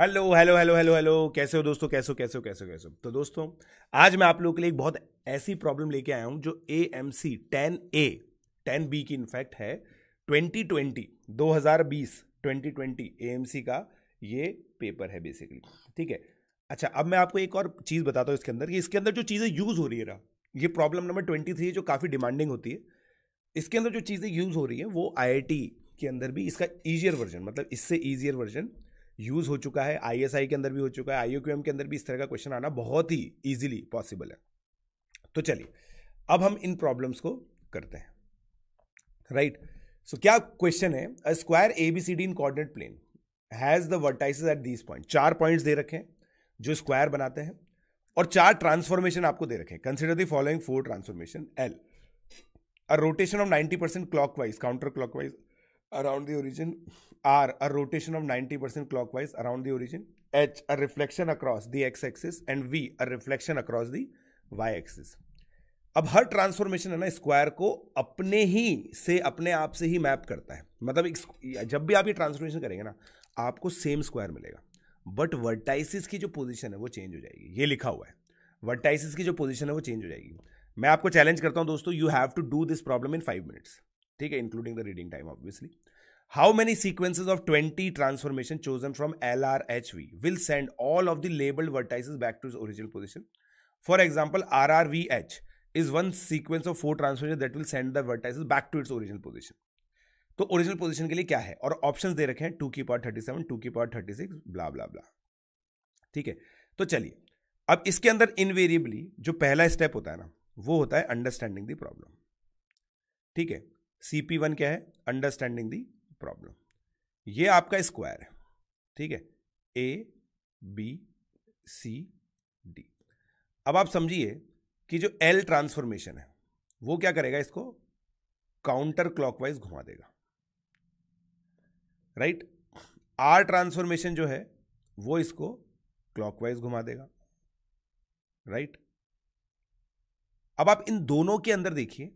Hello hello hello hello hello कैसे हो दोस्तों कैसे हो कैसे हो कैसे हो कैसे हो तो दोस्तों आज मैं आप लोगों के लिए एक बहुत ऐसी प्रॉब्लम लेके आया हूं जो A M C ten A ten B की इनफैक्ट है ट्वेंटी ट्वेंटी दो हजार बीस twenty twenty A M C का ये पेपर है बेसिकली ठीक है अच्छा अब मैं आपको एक और चीज़ बताता हूँ इसके अंदर कि इसके अंदर जो चीज़ें यूज़ हो रही है ना ये प्रॉब्लम नंबर ट्वेंटी थ्री जो काफ़ी डिमांडिंग होती है इसके अंदर जो चीज़ें यूज़ हो रही है वो आई के अंदर भी इसका ईजियर वर्जन मतलब इससे ईजियर वर्जन यूज़ हो चुका है आई के अंदर भी हो चुका है आईओक्यूएम के अंदर भी इस तरह का क्वेश्चन आना बहुत ही इजीली पॉसिबल है तो चलिए अब हम इन प्रॉब्लम्स को करते हैं राइट right? सो so, क्या क्वेश्चन है a square A B C D in coordinate plane has the vertices at these points चार पॉइंट्स दे रखे हैं जो स्क्वायर बनाते हैं और चार ट्रांसफॉर्मेशन आपको दे रखे हैं consider the following four transformation L a rotation of ninety percent clockwise counter clockwise origin R a rotation of ninety percent clockwise around the origin H a reflection across the x axis and V a reflection across the y axis अब हर transformation है ना square को अपने ही से अपने आप से ही मैप करता है मतलब जब भी आप ये ट्रांसफॉर्मेशन करेंगे ना आपको सेम स्क्वायर मिलेगा बट वर्टाइसिस की जो पोजीशन है वो चेंज हो जाएगी ये लिखा हुआ है वर्टाइसिस की जो पोजीशन है वो चेंज हो जाएगी मैं आपको चैलेंज करता हूँ दोस्तों you have to do this problem in five minutes ठीक है including the reading time obviously how many sequences of twenty transformation chosen from L R H V will send all of the labelled vertices back to original position for example R R V H is one sequence of four transformation that will send the vertices back to its original position तो original position के लिए क्या है और option दे रखे हैं two की point thirty seven two की point thirty six blah blah blah ठीक है तो चलिए अब इसके अंदर इनवेरिएबली जो पहला स्टेप होता है ना वो होता है अंडरस्टैंडिंग द प्रॉब्लम ठीक है सीपी वन क्या है अंडरस्टैंडिंग दी प्रॉब्लम ये आपका स्क्वायर है ठीक है ए बी सी डी अब आप समझिए कि जो एल ट्रांसफॉर्मेशन है वो क्या करेगा इसको काउंटर क्लॉकवाइज घुमा देगा राइट आर ट्रांसफॉर्मेशन जो है वो इसको क्लॉकवाइज घुमा देगा राइट अब आप इन दोनों के अंदर देखिए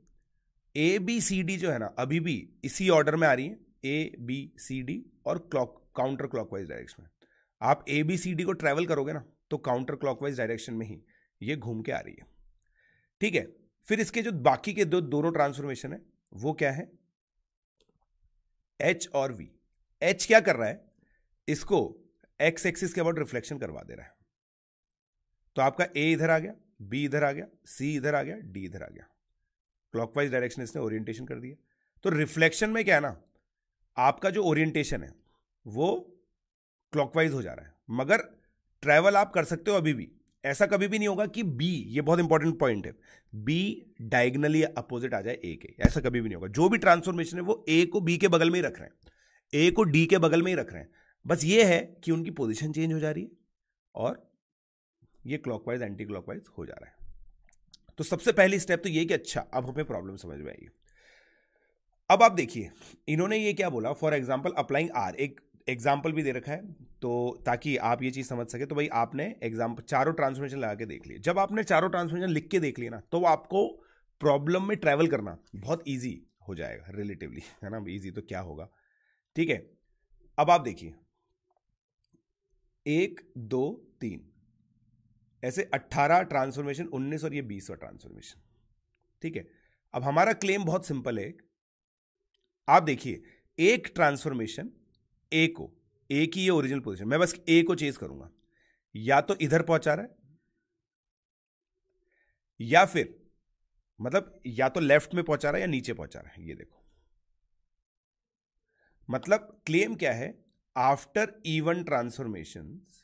ए बी सी डी जो है ना अभी भी इसी ऑर्डर में आ रही है ए बी सी डी और क्लॉक काउंटर क्लॉकवाइज डायरेक्शन में आप ए बी सी डी को ट्रेवल करोगे ना तो काउंटर क्लॉकवाइज डायरेक्शन में ही ये घूम के आ रही है ठीक है फिर इसके जो बाकी के दो दोनों ट्रांसफॉर्मेशन है वो क्या है एच और वी एच क्या कर रहा है इसको एक्स एक्सिस के अबाउट रिफ्लेक्शन करवा दे रहा है तो आपका ए इधर आ गया बी इधर आ गया सी इधर आ गया डी इधर आ गया क्लॉकवाइज डायरेक्शन इसने ओरिएंटेशन कर दिया तो रिफ्लेक्शन में क्या है ना आपका जो ओरिएंटेशन है वो क्लॉकवाइज हो जा रहा है मगर ट्रैवल आप कर सकते हो अभी भी ऐसा कभी भी नहीं होगा कि बी ये बहुत इंपॉर्टेंट पॉइंट है बी डायगनली अपोजिट आ जाए ए के ऐसा कभी भी नहीं होगा जो भी ट्रांसफॉर्मेशन है वो ए को बी के बगल में ही रख रहे हैं ए को डी के बगल में ही रख रहे हैं बस ये है कि उनकी पोजिशन चेंज हो जा रही है और ये क्लॉकवाइज एंटी क्लॉकवाइज हो जा रहा है तो सबसे पहली स्टेप तो ये कि अच्छा अब हमें प्रॉब्लम समझ में आई अब आप देखिए इन्होंने ये क्या बोला फॉर एग्जाम्पल अप्लाइंग आर एक एग्जाम्पल भी दे रखा है तो ताकि आप ये चीज़ समझ सके तो भाई आपने एग्जाम्पल चारों ट्रांसफॉर्मेशन लगा के देख लिए जब आपने चारों ट्रांसफॉर्मेशन लिख के देख लिया ना तो आपको प्रॉब्लम में ट्रैवल करना बहुत ईजी हो जाएगा रिलेटिवली है ना ईजी तो क्या होगा ठीक है अब आप देखिए एक दो तीन ऐसे 18 ट्रांसफॉर्मेशन 19 और ये और ट्रांसफॉर्मेशन ठीक है अब हमारा क्लेम बहुत सिंपल है आप देखिए एक ट्रांसफॉर्मेशन ए को ए की ये ओरिजिनल पोजीशन मैं बस ए को चेज करूंगा या तो इधर पहुंचा रहा है या फिर मतलब या तो लेफ्ट में पहुंचा रहा है या नीचे पहुंचा रहा है ये देखो मतलब क्लेम क्या है after even transformations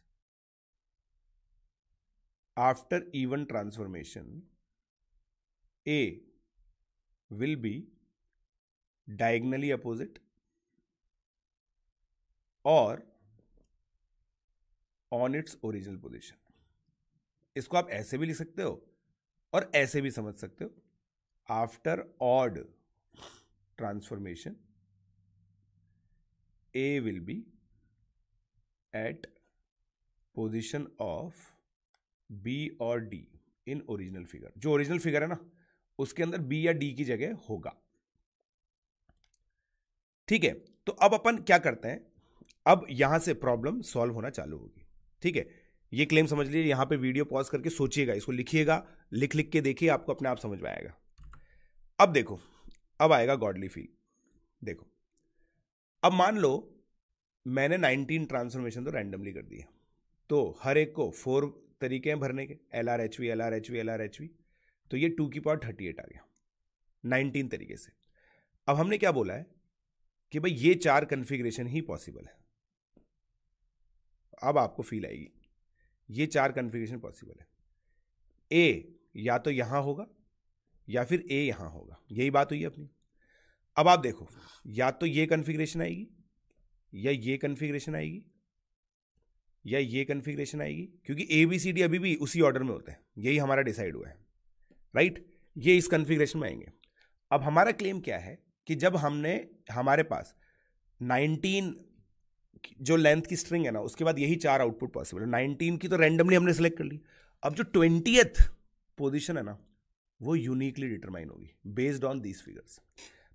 after even transformation, A will be diagonally opposite or on its original position. इसको आप ऐसे भी लिख सकते हो और ऐसे भी समझ सकते हो after odd transformation A will be at position of B और डी इन ओरिजिनल फिगर जो ओरिजिनल फिगर है ना उसके अंदर बी या डी की जगह होगा ठीक है तो अब अपन क्या करते हैं अब यहां से प्रॉब्लम सॉल्व होना चालू होगी ठीक है ये क्लेम समझ लीजिए यहां पे वीडियो पॉज करके सोचिएगा इसको लिखिएगा लिख लिख के देखिए आपको अपने आप समझ में आएगा अब देखो अब आएगा गॉडली फील देखो अब मान लो मैंने 19 ट्रांसफॉर्मेशन तो रैंडमली कर दिया तो हर एक को फोर तरीके हैं भरने के L R H V L R H V L R H V तो ये टू की पावर थर्टी एट आ गया नाइनटीन तरीके से अब हमने क्या बोला है कि भाई ये चार कन्फिग्रेशन ही पॉसिबल है अब आपको फील आएगी ये चार कन्फिग्रेशन पॉसिबल है ए या तो यहाँ होगा या फिर ए यहाँ होगा यही बात हुई अपनी अब आप देखो या तो ये कन्फिग्रेशन आएगी या ये कन्फिग्रेशन आएगी या ये कन्फिग्रेशन आएगी क्योंकि ए बी सी डी अभी भी उसी ऑर्डर में होते हैं यही हमारा डिसाइड हुआ है राइट ये इस कन्फिग्रेशन में आएंगे अब हमारा क्लेम क्या है कि जब हमने हमारे पास 19 जो लेंथ की स्ट्रिंग है ना उसके बाद यही चार आउटपुट पॉसिबल है 19 की तो रैंडमली हमने सेलेक्ट कर ली अब जो ट्वेंटी पोजिशन है ना वो यूनिकली डिटरमाइन होगी बेस्ड ऑन दीज फिगर्स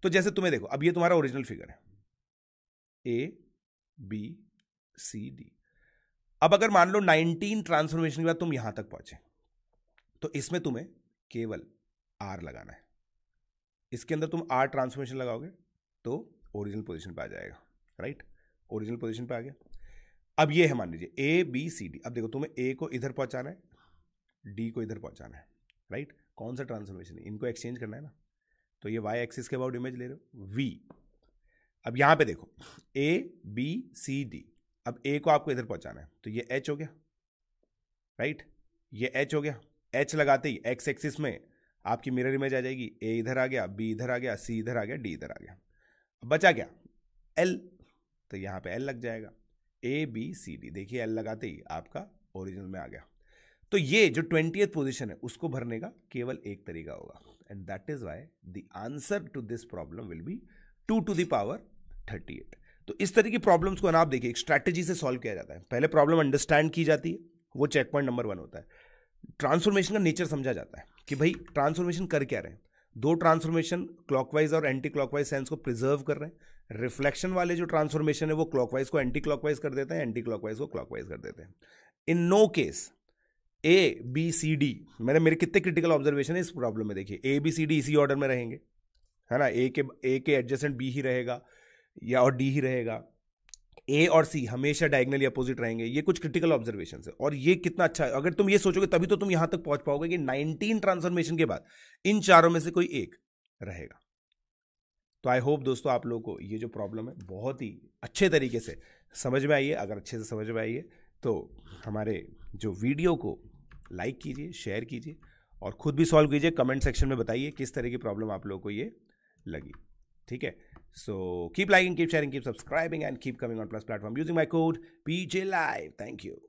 तो जैसे तुम्हें देखो अब ये तुम्हारा ओरिजिनल फिगर है ए बी सी डी अब अगर मान लो 19 ट्रांसफॉर्मेशन के बाद तुम यहां तक पहुंचे तो इसमें तुम्हें केवल आर लगाना है इसके अंदर तुम आर ट्रांसफॉर्मेशन लगाओगे तो ओरिजिनल पोजिशन पर आ जाएगा राइट ओरिजिनल पोजिशन पर आ गया अब ये है मान लीजिए ए बी सी डी अब देखो तुम्हें ए को इधर पहुंचाना है डी को इधर पहुंचाना है राइट कौन सा ट्रांसफॉर्मेशन है इनको एक्सचेंज करना है ना तो ये वाई एक्सिस के अबाउट इमेज ले रहे हो वी अब यहाँ पे देखो ए बी सी डी अब ए को आपको इधर पहुंचाना है तो ये एच हो गया राइट ये एच हो गया एच लगाते ही एक्स एक्सिस में आपकी मिरर इमेज आ जाएगी ए इधर आ गया बी इधर आ गया सी इधर आ गया डी इधर आ गया बचा क्या एल तो यहाँ पे एल लग जाएगा ए बी सी डी देखिए एल लगाते ही आपका ओरिजिनल में आ गया तो ये जो ट्वेंटी पोजिशन है उसको भरने का केवल एक तरीका होगा and that is why the answer to this problem will be two to the power thirty eight तो इस तरह की प्रॉब्लम्स को ना आप देखिए एक स्ट्रैटेजी से सॉल्व किया जाता है पहले प्रॉब्लम अंडरस्टैंड की जाती है वो चेक पॉइंट नंबर वन होता है ट्रांसफॉर्मेशन का नेचर समझा जाता है कि भाई ट्रांसफॉर्मेशन कर क्या रहे हैं दो ट्रांसफॉर्मेशन क्लॉकवाइज और एंटी क्लॉकवाइज सेंस को प्रिजर्व कर रहे हैं रिफ्लेक्शन वाले जो ट्रांसफॉर्मेशन है वो क्लॉकवाइज को एंटी क्लॉकवाइज कर देते हैं एंटी क्लॉकवाइज को क्लॉकवाइज कर देते हैं in no case A B C D मैंने मेरे कितने क्रिटिकल ऑब्जर्वेशन है इस प्रॉब्लम में देखिए ए बी सी डी इसी ऑर्डर में रहेंगे है ना ए के ए के एडजेसेंट बी ही रहेगा या और डी ही रहेगा ए और सी हमेशा डायगनली अपोजिट रहेंगे ये कुछ क्रिटिकल ऑब्जर्वेशन है और ये कितना अच्छा है अगर तुम ये सोचोगे तभी तो तुम यहां तक पहुंच पाओगे कि 19 ट्रांसफॉर्मेशन के बाद इन चारों में से कोई एक रहेगा तो आई होप दोस्तों आप लोगों को ये जो प्रॉब्लम है बहुत ही अच्छे तरीके से समझ में आइए अगर अच्छे से समझ में आइए तो हमारे जो वीडियो को लाइक कीजिए शेयर कीजिए और ख़ुद भी सॉल्व कीजिए कमेंट सेक्शन में बताइए किस तरह की प्रॉब्लम आप लोगों को ये लगी ठीक है So keep liking, keep sharing, keep subscribing, and keep coming on Plus platform using my code PJ Live. Thank you.